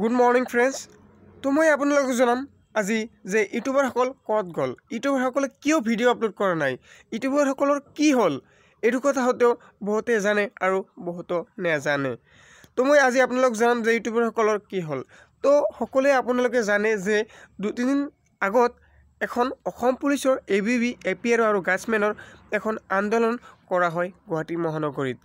good morning friends তো মই আপোনালোকক জনাম আজি যে ইউটিউবাৰসকল ক'ত গ'ল ইউটিউবাৰসকলে কিয় ভিডিঅ' আপলোড কৰা নাই ইউটিউবাৰসকলৰ কি হ'ল এইটো কথা হওঁতেও বহুতে জানে আৰু বহুতো নেজানে তো মই আজি আপোনালোকক জনাম যে ইউটিউবাৰসকলৰ কি হ'ল তো সকলোৱে আপোনালোকে জানে যে দুদিন আগত এখন অসম পুলিচৰ A B B A P R আৰু গাছমেনৰ এখন আন্দোলন কৰা হয় গুৱাহাটী মহানগৰীত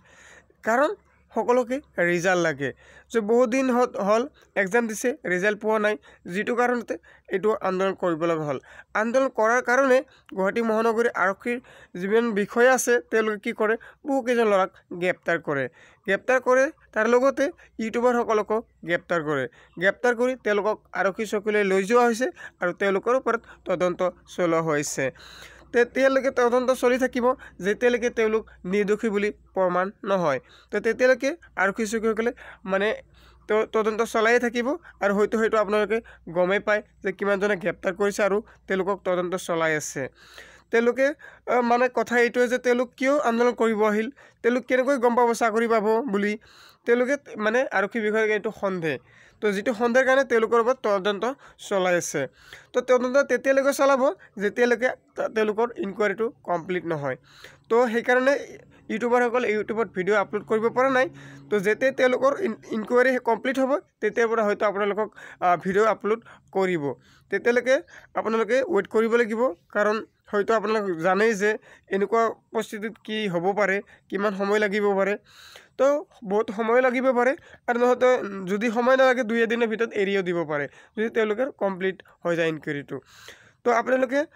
কাৰণ সকলোকে ৰিজাল্ট লাগে যে বহুদিন হল এক্সাম দিছে ৰিজাল্ট পোৱা নাই যিটো কাৰণতে এইটো আন্দোলন কৰিবলগা হল আন্দোলন কৰাৰ কাৰণে গুৱাহাটী মহানগৰী আৰক্ষীৰ যেন বিষয়া আছে তেওঁলোকে কি কৰে বহুকেইজন ল'ৰাক গ্ৰেপ্তাৰ কৰে গ্ৰেপ্তাৰ কৰে তাৰ লগতে ইউটিউবাৰসকলকো গ্ৰেপ্তাৰ কৰে গ্ৰেপ্তাৰ কৰি তেওঁলোকক আৰক্ষী চকীলৈ লৈ যোৱা হৈছে আৰু তেওঁলোকৰ ওপৰত তদন্ত চলোৱা হৈছে তেতিয়ালৈকে তদন্ত চলি থাকিব যেতিয়ালৈকে তেওঁলোক নিৰ্দোষী বুলি প্ৰমাণ নহয় তো তেতিয়ালৈকে আৰক্ষী চকীসকলে মানে তদন্ত চলাইয়ে থাকিব আৰু হয়তো হয়তো আপোনালোকে গমেই পায় যে কিমানজনে গ্ৰেপ্তাৰ কৰিছে আৰু তেওঁলোকক তদন্ত চলাই আছে তেওঁলোকে মানে কথা এইটোৱে যে তেওঁলোক কিয় আন্দোলন কৰিব আহিল তেওঁলোক কেনেকৈ গম পাব চাকৰি পাব বুলি তেওঁলোকে মানে আৰক্ষী বিষয়ে এইটো সন্দেহ তো যিটো সন্দেহৰ কাৰণে তেওঁলোকৰ ওপৰত তদন্ত চলাই আছে তো তদন্ত তেতিয়ালৈকে চলাব যেতিয়ালৈকে তেওঁলোকৰ ইনকুৱাৰীটো কমপ্লিট নহয় তো সেইকাৰণে ইউটিউবাৰসকলে ইউটিউবত ভিডিঅ' আপলোড কৰিব পৰা নাই তো যেতিয়া তেওঁলোকৰ ইনকুৱাৰী কমপ্লিট হ'ব তেতিয়াৰ পৰা হয়তো আপোনালোকক ভিডিঅ' আপলোড কৰিব তেতিয়ালৈকে আপোনালোকে ৱেইট কৰিব লাগিব কাৰণ হয়তো আপোনালোক জানেই যে এনেকুৱা পৰিস্থিতিত কি হ'ব পাৰে কিমান সময় লাগিব পাৰে তো বহুত সময় লাগিব পাৰে আৰু নহ'লে যদি সময় নালাগে দুই এদিনৰ ভিতৰত এৰিও দিব পাৰে যদি তেওঁলোকৰ কমপ্লিট হৈ যায় ইনকুৱাৰীটো তো আপোনালোকে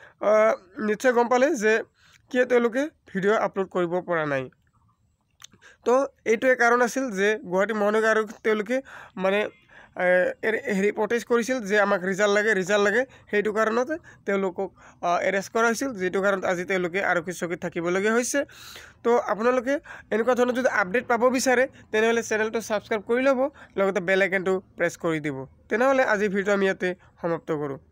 নিশ্চয় গম পালে যে কিয় তেওঁলোকে ভিডিঅ' আপলোড কৰিব পৰা নাই তো এইটোৱে কাৰণ আছিল যে গুৱাহাটী মহানগৰ আৰু তেওঁলোকে মানে হেৰি প্ৰটেষ্ট কৰিছিল যে আমাক ৰিজাল্ট লাগে ৰিজাল্ট লাগে সেইটো কাৰণত তেওঁলোকক এৰেষ্ট কৰা হৈছিল যিটো কাৰণত আজি তেওঁলোকে আৰক্ষী চকীত থাকিবলগীয়া হৈছে তো আপোনালোকে এনেকুৱা ধৰণৰ যদি আপডেট পাব বিচাৰে তেনেহ'লে চেনেলটো ছাবস্ক্ৰাইব কৰি ল'ব লগতে বেলাইকেনটো প্ৰেছ কৰি দিব তেনেহ'লে আজি ভিডিঅ' আমি ইয়াতে সমাপ্ত কৰোঁ